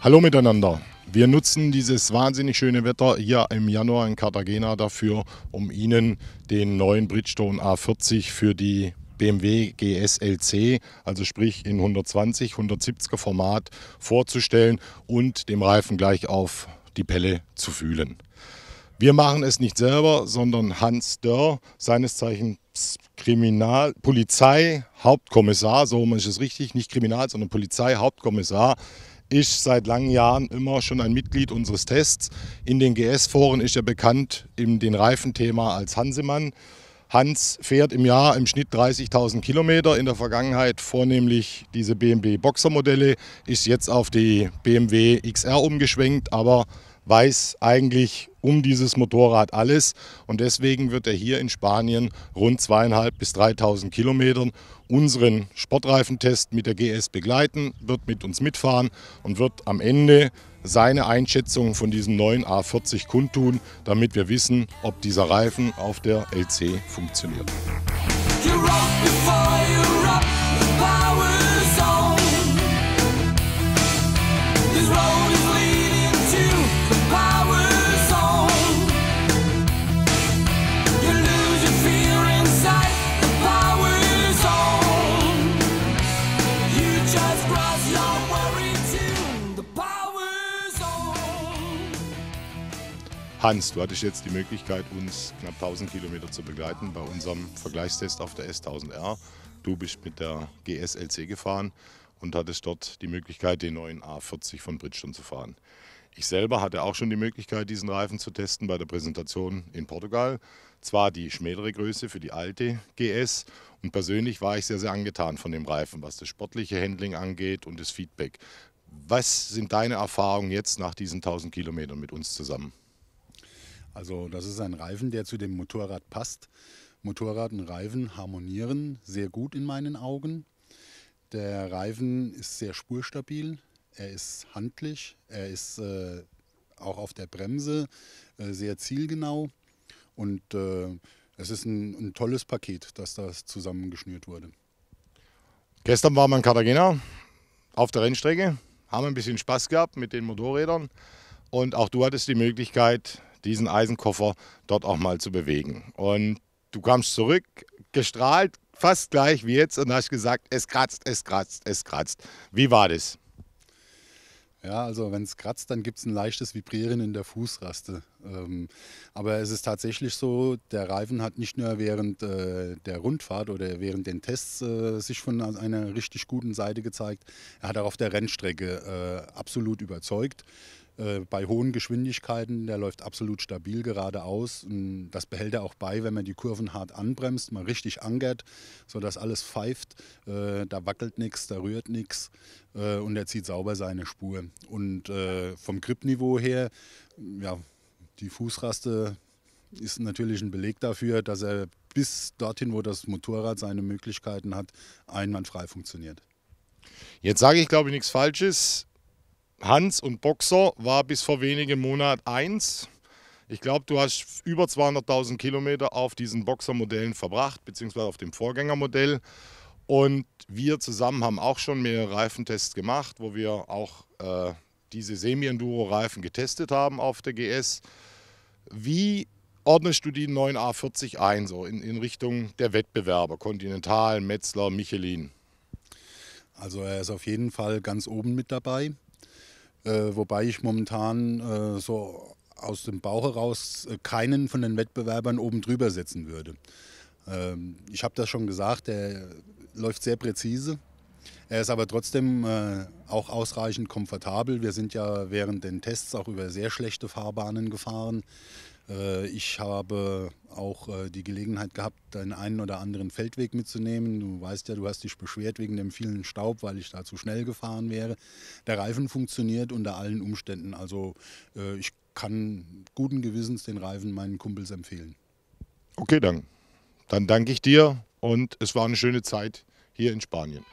Hallo miteinander. Wir nutzen dieses wahnsinnig schöne Wetter hier im Januar in Cartagena dafür, um Ihnen den neuen Bridgestone A40 für die BMW GSLC, also sprich in 120, 170er Format vorzustellen und dem Reifen gleich auf die Pelle zu fühlen. Wir machen es nicht selber, sondern Hans Dörr, seines Zeichens Kriminal, Polizei, Hauptkommissar, so ist es richtig, nicht Kriminal, sondern Polizei, Hauptkommissar ist seit langen Jahren immer schon ein Mitglied unseres Tests. In den GS-Foren ist er bekannt in den Reifenthema als Hansemann. Hans fährt im Jahr im Schnitt 30.000 Kilometer. In der Vergangenheit vornehmlich diese BMW Boxer-Modelle, ist jetzt auf die BMW XR umgeschwenkt, aber weiß eigentlich um dieses Motorrad alles. Und deswegen wird er hier in Spanien rund zweieinhalb bis 3000 Kilometern unseren Sportreifentest mit der GS begleiten, wird mit uns mitfahren und wird am Ende seine Einschätzung von diesem neuen A40 kundtun, damit wir wissen, ob dieser Reifen auf der LC funktioniert. Hans, du hattest jetzt die Möglichkeit, uns knapp 1000 Kilometer zu begleiten bei unserem Vergleichstest auf der S1000R. Du bist mit der GSLC gefahren und hattest dort die Möglichkeit, den neuen A40 von Bridgestone zu fahren. Ich selber hatte auch schon die Möglichkeit, diesen Reifen zu testen bei der Präsentation in Portugal. Zwar die schmälere Größe für die alte GS und persönlich war ich sehr, sehr angetan von dem Reifen, was das sportliche Handling angeht und das Feedback. Was sind deine Erfahrungen jetzt nach diesen 1000 Kilometern mit uns zusammen? Also das ist ein Reifen, der zu dem Motorrad passt. Motorrad und Reifen harmonieren sehr gut in meinen Augen. Der Reifen ist sehr spurstabil, er ist handlich, er ist äh, auch auf der Bremse äh, sehr zielgenau und äh, es ist ein, ein, tolles Paket, dass das zusammengeschnürt wurde. Gestern waren wir in Cartagena auf der Rennstrecke, haben ein bisschen Spaß gehabt mit den Motorrädern und auch du hattest die Möglichkeit, diesen Eisenkoffer dort auch mal zu bewegen. Und du kamst zurück, gestrahlt, fast gleich wie jetzt und hast gesagt, es kratzt, es kratzt, es kratzt. Wie war das? Ja, also wenn es kratzt, dann gibt es ein leichtes Vibrieren in der Fußraste. Ähm, aber es ist tatsächlich so, der Reifen hat nicht nur während äh, der Rundfahrt oder während den Tests äh, sich von einer richtig guten Seite gezeigt, er hat auch auf der Rennstrecke äh, absolut überzeugt. Äh, bei hohen Geschwindigkeiten, der läuft absolut stabil geradeaus. Und das behält er auch bei, wenn man die Kurven hart anbremst, mal richtig angert, sodass alles pfeift. Äh, da wackelt nichts, da rührt nichts äh, und er zieht sauber seine Spur. Und äh, vom Gripniveau her, ja, die Fußraste ist natürlich ein Beleg dafür, dass er bis dorthin, wo das Motorrad seine Möglichkeiten hat, einwandfrei funktioniert. Jetzt sage ich, glaube ich, nichts Falsches. Hans und Boxer war bis vor wenigen Monaten eins. Ich glaube, du hast über 200.000 Kilometer auf diesen Boxer-Modellen verbracht, beziehungsweise auf dem Vorgängermodell. Und wir zusammen haben auch schon mehrere Reifentests gemacht, wo wir auch äh, diese Semi-Enduro-Reifen getestet haben auf der GS. Wie ordnest du die 9A40 ein, so in, in Richtung der Wettbewerber, Continental, Metzler, Michelin? Also er ist auf jeden Fall ganz oben mit dabei. Äh, wobei ich momentan äh, so aus dem Bauch heraus äh, keinen von den Wettbewerbern oben drüber setzen würde. Ähm, ich habe das schon gesagt, er läuft sehr präzise. Er ist aber trotzdem äh, auch ausreichend komfortabel. Wir sind ja während den Tests auch über sehr schlechte Fahrbahnen gefahren. Äh, ich habe auch äh, die Gelegenheit gehabt, den einen oder anderen Feldweg mitzunehmen. Du weißt ja, du hast dich beschwert wegen dem vielen Staub, weil ich da zu schnell gefahren wäre. Der Reifen funktioniert unter allen Umständen. Also äh, ich kann guten Gewissens den Reifen meinen Kumpels empfehlen. Okay, dann. Dann danke ich dir und es war eine schöne Zeit hier in Spanien.